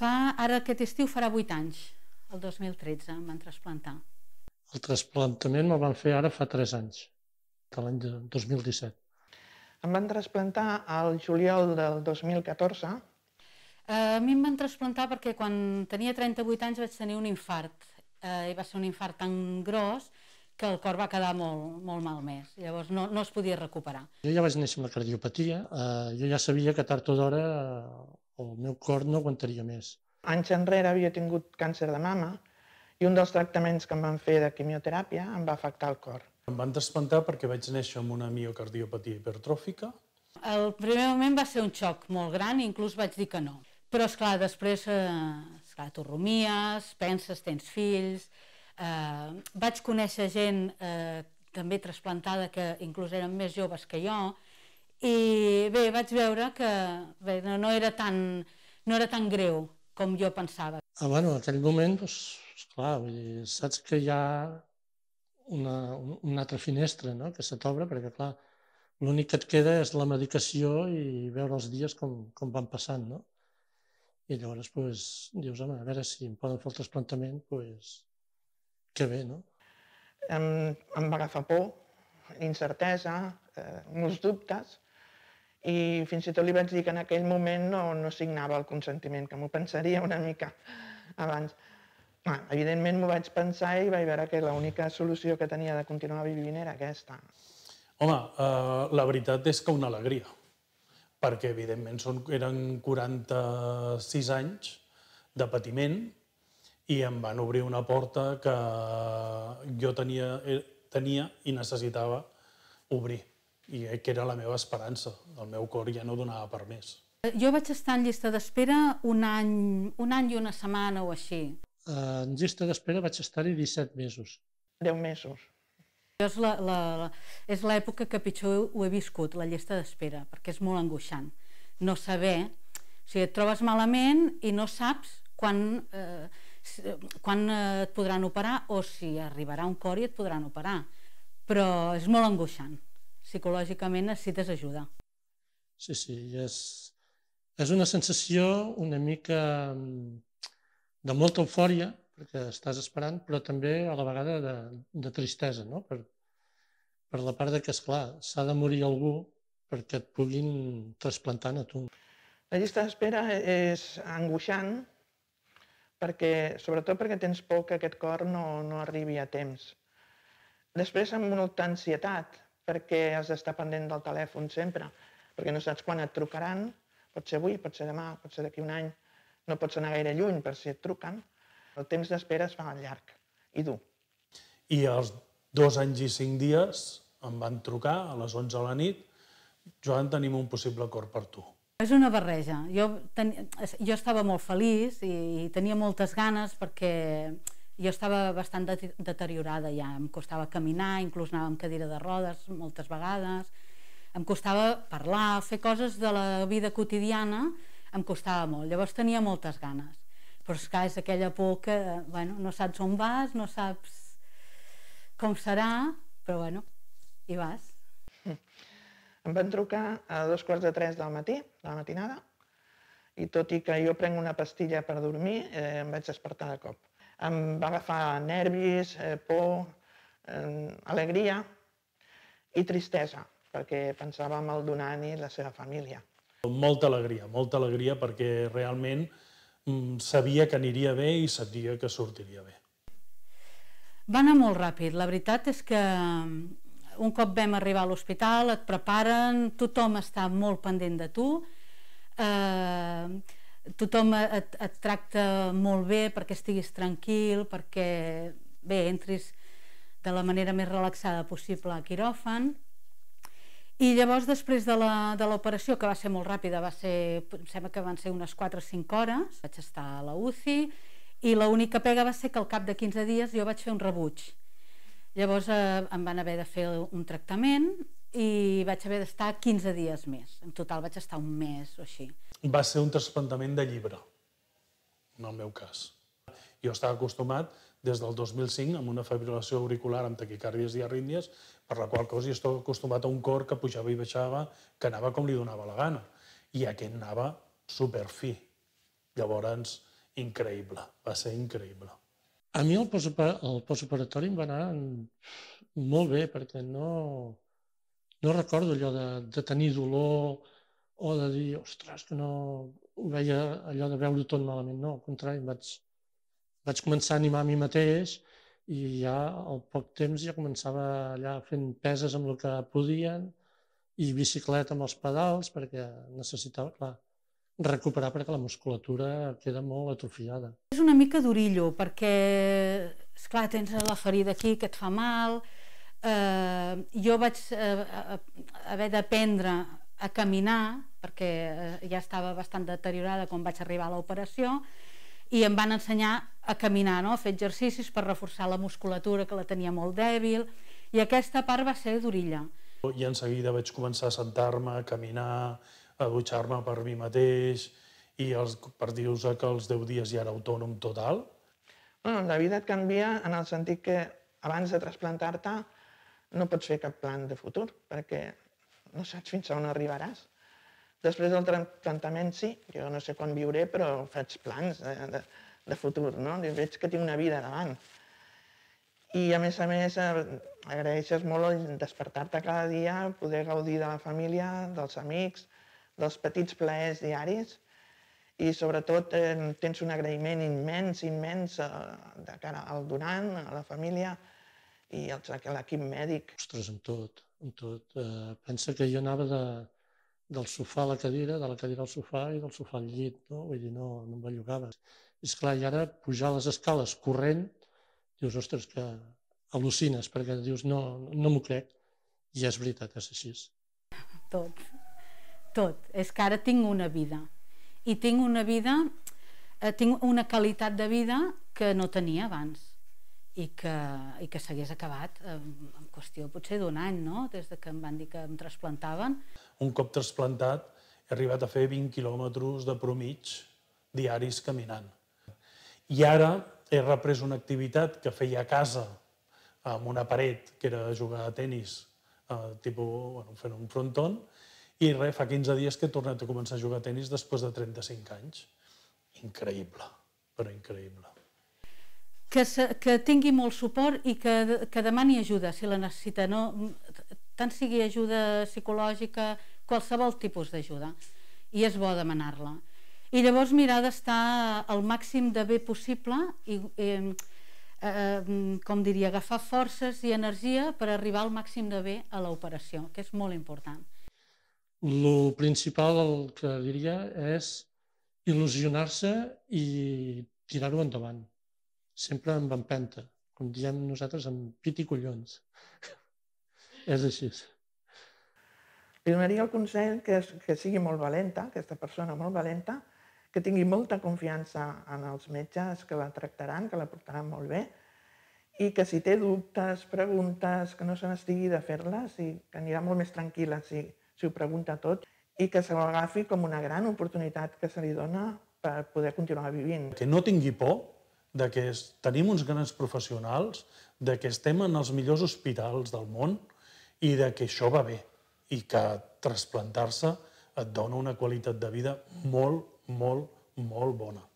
Fa, ara aquest estiu farà 8 anys, el 2013 em van trasplantar. El trasplantament me'l van fer ara fa 3 anys, de l'any 2017. Em van trasplantar al juliol del 2014. Eh, a mi em van trasplantar perquè quan tenia 38 anys vaig tenir un infart. Eh, I va ser un infart tan gros que el cor va quedar molt, molt malmès. Llavors no, no es podia recuperar. Jo ja vaig néixer amb la cardiopatia. Eh, jo ja sabia que tard o d'hora el meu cor no aguantaria més. Anys enrere havia tingut càncer de mama i un dels tractaments que em van fer de quimioteràpia em va afectar el cor. Em van despantar perquè vaig néixer amb una miocardiopatia hipertròfica. El primer moment va ser un xoc molt gran i inclús vaig dir que no. Però, és clar després, eh, esclar, tu rumies, penses, tens fills... Eh, vaig conèixer gent eh, també trasplantada que inclús eren més joves que jo, i bé, vaig veure que bé, no, no, era tan, no era tan greu com jo pensava. Ah, bueno, en aquell moment, doncs, esclar, vull dir, saps que hi ha una, una altra finestra no? que se t'obre, perquè clar, l'únic que et queda és la medicació i veure els dies com, com van passant, no? I llavors pues, dius, home, a veure si em poden fer el trasplantament, pues, que bé, no? Em, em va agafar por, incertesa, eh, uns dubtes, i fins i tot li vaig dir que en aquell moment no, no signava el consentiment, que m'ho pensaria una mica abans. Ah, evidentment m'ho vaig pensar i vaig veure que l'única solució que tenia de continuar vivint era aquesta. Home, eh, la veritat és que una alegria, perquè evidentment són, eren 46 anys de patiment i em van obrir una porta que jo tenia, eh, tenia i necessitava obrir i que era la meva esperança. El meu cor ja no donava per més. Jo vaig estar en llista d'espera un any, un any i una setmana o així. Eh, en llista d'espera vaig estar-hi 17 mesos. 10 mesos. És la, la, la, és l'època que pitjor ho he viscut, la llista d'espera, perquè és molt angoixant. No saber, o sigui, et trobes malament i no saps quan, eh, quan et podran operar o si arribarà un cor i et podran operar. Però és molt angoixant psicològicament necessites ajuda. Sí, sí, és, és una sensació una mica mm, de molta eufòria, perquè estàs esperant, però també a la vegada de, de tristesa, no? Per, per la part de que, esclar, s'ha de morir algú perquè et puguin trasplantar a tu. La llista d'espera e, és angoixant, perquè, sobretot perquè tens por que aquest cor no, no arribi a temps. Després, amb molta ansietat, perquè has d'estar pendent del telèfon sempre, perquè no saps quan et trucaran, pot ser avui, pot ser demà, pot ser d'aquí un any, no pots anar gaire lluny per si et truquen. El temps d'espera es fa llarg i dur. I els dos anys i cinc dies em van trucar a les 11 de la nit Joan, tenim un possible acord per tu. És una barreja. Jo, ten... jo estava molt feliç i, i tenia moltes ganes perquè jo estava bastant de deteriorada ja, em costava caminar, inclús anava amb cadira de rodes moltes vegades, em costava parlar, fer coses de la vida quotidiana, em costava molt, llavors tenia moltes ganes. Però és clar, és aquella por que, bueno, no saps on vas, no saps com serà, però bueno, hi vas. Mm. Em van trucar a dos quarts de tres del matí, de la matinada, i tot i que jo prenc una pastilla per dormir, eh, em vaig despertar de cop em va agafar nervis, eh, por, eh, alegria i tristesa, perquè pensava en el donant i la seva família. Molta alegria, molta alegria, perquè realment mm, sabia que aniria bé i sabia que sortiria bé. Va anar molt ràpid. La veritat és que mm, un cop vam arribar a l'hospital, et preparen, tothom està molt pendent de tu. Eh, tothom et, et tracta molt bé perquè estiguis tranquil, perquè bé, entris de la manera més relaxada possible a quiròfan i llavors després de l'operació que va ser molt ràpida va ser, em sembla que van ser unes 4 o 5 hores vaig estar a la UCI i l'única pega va ser que al cap de 15 dies jo vaig fer un rebuig llavors eh, em van haver de fer un tractament i vaig haver d'estar 15 dies més. En total vaig estar un mes o així. Va ser un trasplantament de llibre, en el meu cas. Jo estava acostumat des del 2005 amb una fibrilació auricular amb taquicàrdies i arrítmies, per la qual cosa jo estava acostumat a un cor que pujava i baixava, que anava com li donava la gana. I aquest anava superfi. Llavors, increïble. Va ser increïble. A mi el postoperatori em va anar molt bé, perquè no no recordo allò de, de tenir dolor o de dir, ostres, que no ho veia allò de veure tot malament. No, al contrari, vaig, vaig començar a animar a mi mateix i ja al poc temps ja començava allà fent peses amb el que podien i bicicleta amb els pedals perquè necessitava, clar, recuperar perquè la musculatura queda molt atrofiada. És una mica d'orillo perquè, és clar tens la ferida aquí que et fa mal, eh, jo vaig eh, eh, haver d'aprendre a caminar perquè eh, ja estava bastant deteriorada quan vaig arribar a l'operació i em van ensenyar a caminar, no? a fer exercicis per reforçar la musculatura que la tenia molt dèbil i aquesta part va ser d'orilla. I en seguida vaig començar a sentar-me, a caminar, a dutxar-me per mi mateix i els, per dir-vos que els 10 dies ja era autònom total. Bueno, la vida et canvia en el sentit que abans de trasplantar-te no pots fer cap plan de futur perquè no saps fins on arribaràs. Després del tractament sí, jo no sé quan viuré, però faig plans de, de, de futur, no? I veig que tinc una vida davant. I a més a més eh, agraeixes molt el despertar-te cada dia, poder gaudir de la família, dels amics, dels petits plaers diaris i sobretot eh, tens un agraïment immens, immens eh, de cara al donant, a la família, i l'equip mèdic. Ostres, amb tot, amb tot. Uh, pensa que jo anava de, del sofà a la cadira, de la cadira al sofà i del sofà al llit, no? Vull dir, no, no em bellugava. És clar, i ara pujar les escales corrent, dius, ostres, que al·lucines, perquè dius, no, no m'ho crec. I és veritat, és així. Tot, tot. És que ara tinc una vida. I tinc una vida, eh, tinc una qualitat de vida que no tenia abans i que, i que s'hagués acabat eh, en qüestió potser d'un any, no? des de que em van dir que em trasplantaven. Un cop trasplantat he arribat a fer 20 quilòmetres de promig diaris caminant. I ara he reprès una activitat que feia a casa amb una paret, que era jugar a tennis, eh, tipus, bueno, fent un fronton, i res, fa 15 dies que he tornat a començar a jugar a tennis després de 35 anys. Increïble, però increïble que, se, que tingui molt suport i que, que demani ajuda si la necessita, no, tant sigui ajuda psicològica, qualsevol tipus d'ajuda, i és bo demanar-la. I llavors mirar d'estar al màxim de bé possible i, eh, eh, com diria, agafar forces i energia per arribar al màxim de bé a l'operació, que és molt important. Lo principal, el que diria, és il·lusionar-se i tirar-ho endavant sempre amb empenta, com diem nosaltres, amb pit i collons. és així. Li donaria el consell que, és, que sigui molt valenta, aquesta persona molt valenta, que tingui molta confiança en els metges que la tractaran, que la portaran molt bé, i que si té dubtes, preguntes, que no se n'estigui de fer-les i que anirà molt més tranquil·la si, si ho pregunta tot i que se l'agafi com una gran oportunitat que se li dona per poder continuar vivint. Que no tingui por de que tenim uns grans professionals, de que estem en els millors hospitals del món i de que això va bé i que trasplantar-se et dona una qualitat de vida molt, molt, molt bona.